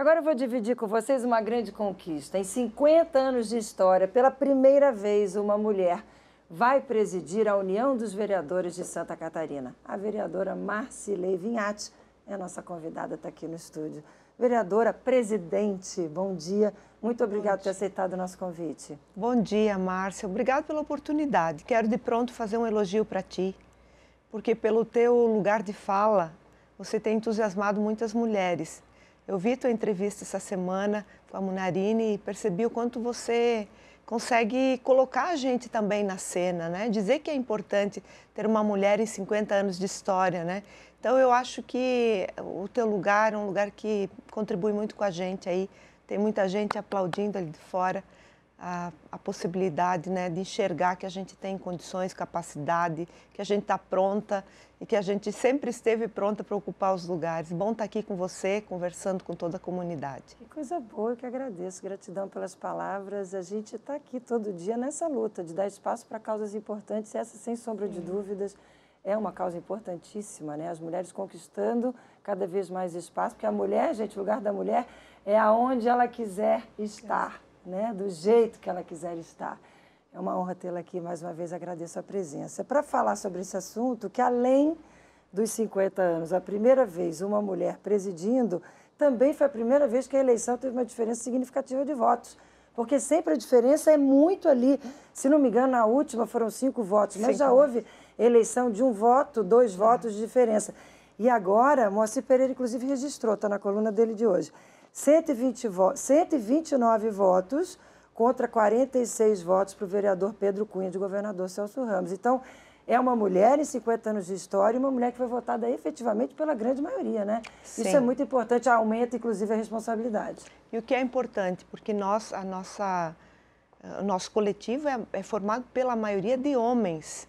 Agora eu vou dividir com vocês uma grande conquista. Em 50 anos de história, pela primeira vez, uma mulher vai presidir a União dos Vereadores de Santa Catarina. A vereadora Marcilei Vinhati é nossa convidada, está aqui no estúdio. Vereadora, presidente, bom dia. Muito obrigada por ter aceitado o nosso convite. Bom dia, Márcia. Obrigada pela oportunidade. Quero de pronto fazer um elogio para ti, porque pelo teu lugar de fala, você tem entusiasmado muitas mulheres. Eu vi tua entrevista essa semana com a Munarini e percebi o quanto você consegue colocar a gente também na cena, né? Dizer que é importante ter uma mulher em 50 anos de história, né? Então eu acho que o teu lugar é um lugar que contribui muito com a gente aí. Tem muita gente aplaudindo ali de fora a, a possibilidade né, de enxergar que a gente tem condições, capacidade, que a gente está pronta e que a gente sempre esteve pronta para ocupar os lugares. Bom estar tá aqui com você, conversando com toda a comunidade. Que coisa boa, eu que agradeço. Gratidão pelas palavras. A gente está aqui todo dia nessa luta de dar espaço para causas importantes. Essa, sem sombra de dúvidas, é uma causa importantíssima, né? As mulheres conquistando cada vez mais espaço, porque a mulher, gente, o lugar da mulher é aonde ela quiser estar né, do jeito que ela quiser estar. É uma honra tê-la aqui mais uma vez, agradeço a presença. Para falar sobre esse assunto, que além dos 50 anos, a primeira vez uma mulher presidindo, também foi a primeira vez que a eleição teve uma diferença significativa de votos. Porque sempre a diferença é muito ali. Se não me engano, na última foram cinco votos, mas já houve eleição de um voto, dois uhum. votos de diferença. E agora, Moacir Pereira, inclusive, registrou, está na coluna dele de hoje 120 vo 129 votos contra 46 votos para o vereador Pedro Cunha de governador Celso Ramos. Então, é uma mulher em 50 anos de história, uma mulher que foi votada efetivamente pela grande maioria, né? Sim. Isso é muito importante, aumenta inclusive a responsabilidade. E o que é importante, porque nós, a nossa, o nosso coletivo é, é formado pela maioria de homens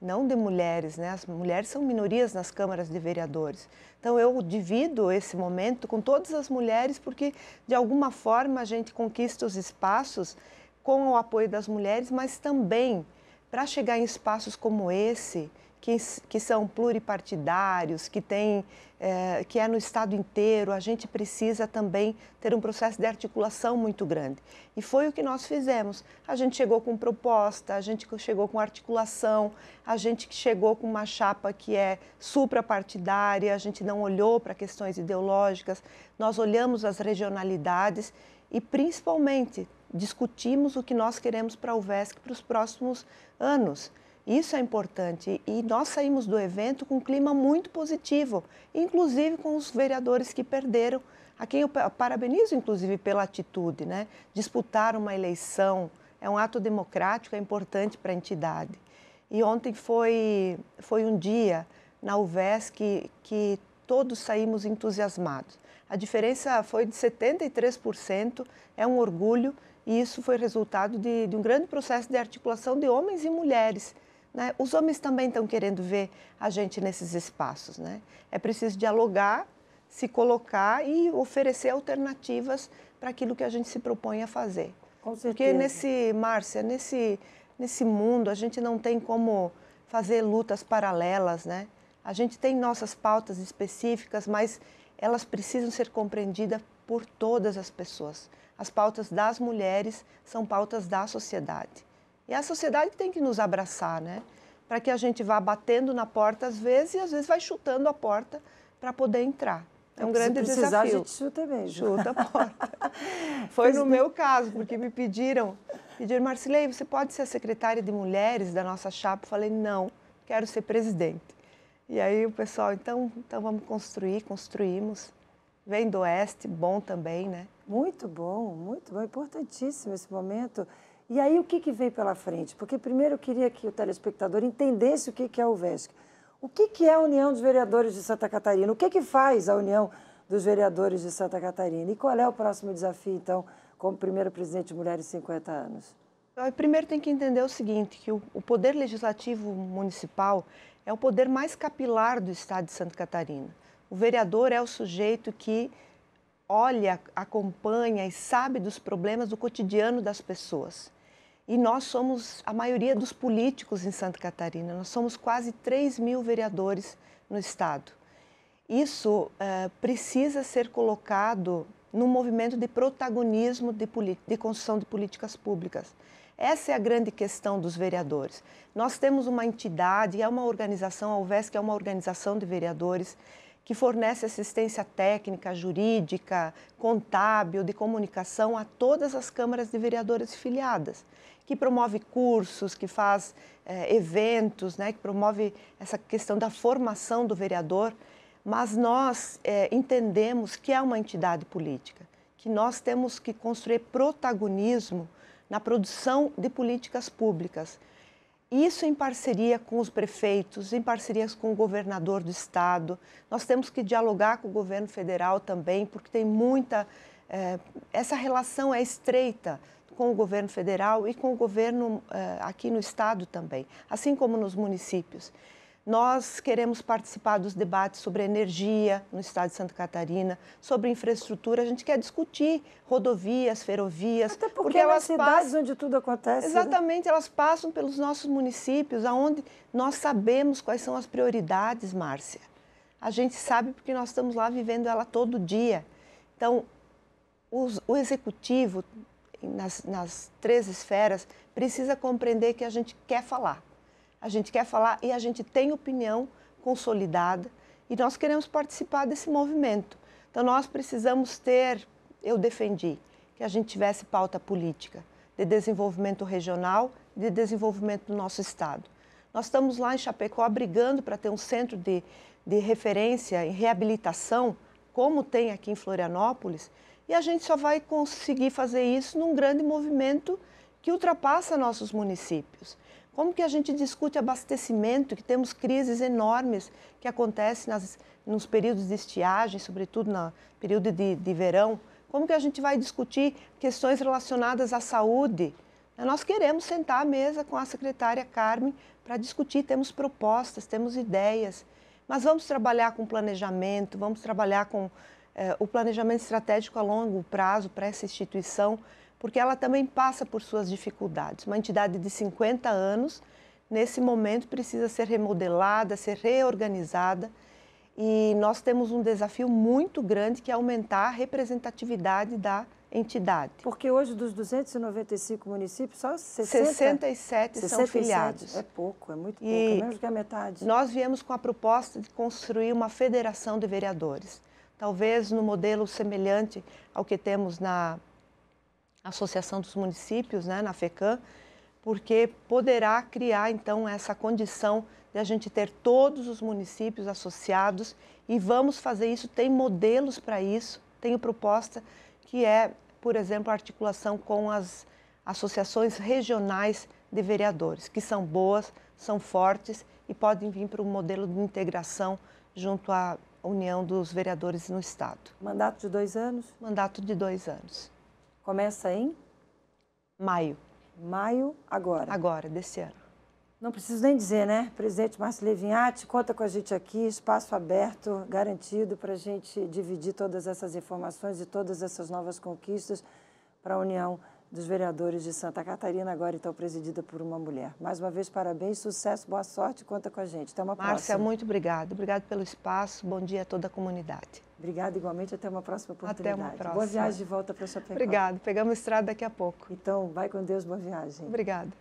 não de mulheres, né? As mulheres são minorias nas câmaras de vereadores. Então eu divido esse momento com todas as mulheres porque de alguma forma a gente conquista os espaços com o apoio das mulheres, mas também para chegar em espaços como esse, que, que são pluripartidários, que, tem, é, que é no Estado inteiro, a gente precisa também ter um processo de articulação muito grande. E foi o que nós fizemos. A gente chegou com proposta, a gente chegou com articulação, a gente chegou com uma chapa que é suprapartidária, a gente não olhou para questões ideológicas, nós olhamos as regionalidades e, principalmente, discutimos o que nós queremos para o VESC para os próximos anos. Isso é importante e nós saímos do evento com um clima muito positivo, inclusive com os vereadores que perderam, a quem eu parabenizo inclusive pela atitude, né? Disputar uma eleição é um ato democrático, é importante para a entidade. E ontem foi foi um dia na UVES que, que todos saímos entusiasmados. A diferença foi de 73%, é um orgulho, e isso foi resultado de, de um grande processo de articulação de homens e mulheres né? Os homens também estão querendo ver a gente nesses espaços. Né? É preciso dialogar, se colocar e oferecer alternativas para aquilo que a gente se propõe a fazer. Com certeza. Porque nesse, Márcia, nesse, nesse mundo a gente não tem como fazer lutas paralelas, né? A gente tem nossas pautas específicas, mas elas precisam ser compreendidas por todas as pessoas. As pautas das mulheres são pautas da sociedade. E é a sociedade tem que nos abraçar, né? Para que a gente vá batendo na porta às vezes e às vezes vai chutando a porta para poder entrar. É um grande precisar, desafio. Se precisar, a gente chuta mesmo. Chuta a porta. Foi no meu caso, porque me pediram, pediram, Marcilei, você pode ser a secretária de mulheres da nossa chapa? Eu falei, não, quero ser presidente. E aí o pessoal, então, então vamos construir, construímos. Vem do Oeste, bom também, né? Muito bom, muito bom, importantíssimo esse momento. E aí o que, que veio pela frente? Porque primeiro eu queria que o telespectador entendesse o que, que é o VESC. O que, que é a União dos Vereadores de Santa Catarina? O que, que faz a União dos Vereadores de Santa Catarina? E qual é o próximo desafio, então, como primeiro presidente de Mulheres 50 anos? Então, primeiro tem que entender o seguinte, que o poder legislativo municipal é o poder mais capilar do estado de Santa Catarina. O vereador é o sujeito que olha, acompanha e sabe dos problemas do cotidiano das pessoas. E nós somos a maioria dos políticos em Santa Catarina, nós somos quase 3 mil vereadores no Estado. Isso uh, precisa ser colocado no movimento de protagonismo de, de construção de políticas públicas. Essa é a grande questão dos vereadores. Nós temos uma entidade, é uma organização, a UVESC é uma organização de vereadores, que fornece assistência técnica, jurídica, contábil, de comunicação a todas as câmaras de vereadores filiadas, que promove cursos, que faz eh, eventos, né, que promove essa questão da formação do vereador. Mas nós eh, entendemos que é uma entidade política, que nós temos que construir protagonismo na produção de políticas públicas isso em parceria com os prefeitos, em parcerias com o governador do estado. Nós temos que dialogar com o governo federal também, porque tem muita. Eh, essa relação é estreita com o governo federal e com o governo eh, aqui no estado também, assim como nos municípios. Nós queremos participar dos debates sobre energia no estado de Santa Catarina, sobre infraestrutura. A gente quer discutir rodovias, ferrovias. Até porque, porque é elas cidades passam... onde tudo acontece. Né? Exatamente, né? elas passam pelos nossos municípios, aonde nós sabemos quais são as prioridades, Márcia. A gente sabe porque nós estamos lá vivendo ela todo dia. Então, os, o executivo, nas, nas três esferas, precisa compreender que a gente quer falar a gente quer falar e a gente tem opinião consolidada e nós queremos participar desse movimento. Então nós precisamos ter, eu defendi, que a gente tivesse pauta política de desenvolvimento regional e de desenvolvimento do nosso estado. Nós estamos lá em Chapecó brigando para ter um centro de, de referência em reabilitação, como tem aqui em Florianópolis, e a gente só vai conseguir fazer isso num grande movimento que ultrapassa nossos municípios. Como que a gente discute abastecimento, que temos crises enormes que acontecem nas, nos períodos de estiagem, sobretudo no período de, de verão? Como que a gente vai discutir questões relacionadas à saúde? Nós queremos sentar à mesa com a secretária Carmen para discutir, temos propostas, temos ideias, mas vamos trabalhar com planejamento, vamos trabalhar com eh, o planejamento estratégico a longo prazo para essa instituição, porque ela também passa por suas dificuldades. Uma entidade de 50 anos, nesse momento, precisa ser remodelada, ser reorganizada. E nós temos um desafio muito grande que é aumentar a representatividade da entidade. Porque hoje dos 295 municípios, só 60, 67, 67 são filiados. É pouco, é muito pouco, e é menos que a metade. Nós viemos com a proposta de construir uma federação de vereadores. Talvez no modelo semelhante ao que temos na Associação dos Municípios, né, na FECAM, porque poderá criar então essa condição de a gente ter todos os municípios associados e vamos fazer isso, tem modelos para isso, tenho proposta que é, por exemplo, a articulação com as associações regionais de vereadores, que são boas, são fortes e podem vir para um modelo de integração junto à União dos Vereadores no Estado. Mandato de dois anos? Mandato de dois anos. Começa em maio. Maio agora. Agora, desse ano. Não preciso nem dizer, né? Presidente Márcio Levinhati, conta com a gente aqui, espaço aberto, garantido para a gente dividir todas essas informações e todas essas novas conquistas para a União dos vereadores de Santa Catarina, agora então presidida por uma mulher. Mais uma vez, parabéns, sucesso, boa sorte, conta com a gente. Até uma Márcia, próxima. Márcia, muito obrigada. Obrigada pelo espaço, bom dia a toda a comunidade. Obrigada igualmente, até uma próxima oportunidade. Até uma próxima. Boa viagem de volta para Chapecó. Obrigada, pegamos estrada daqui a pouco. Então, vai com Deus, boa viagem. Obrigada.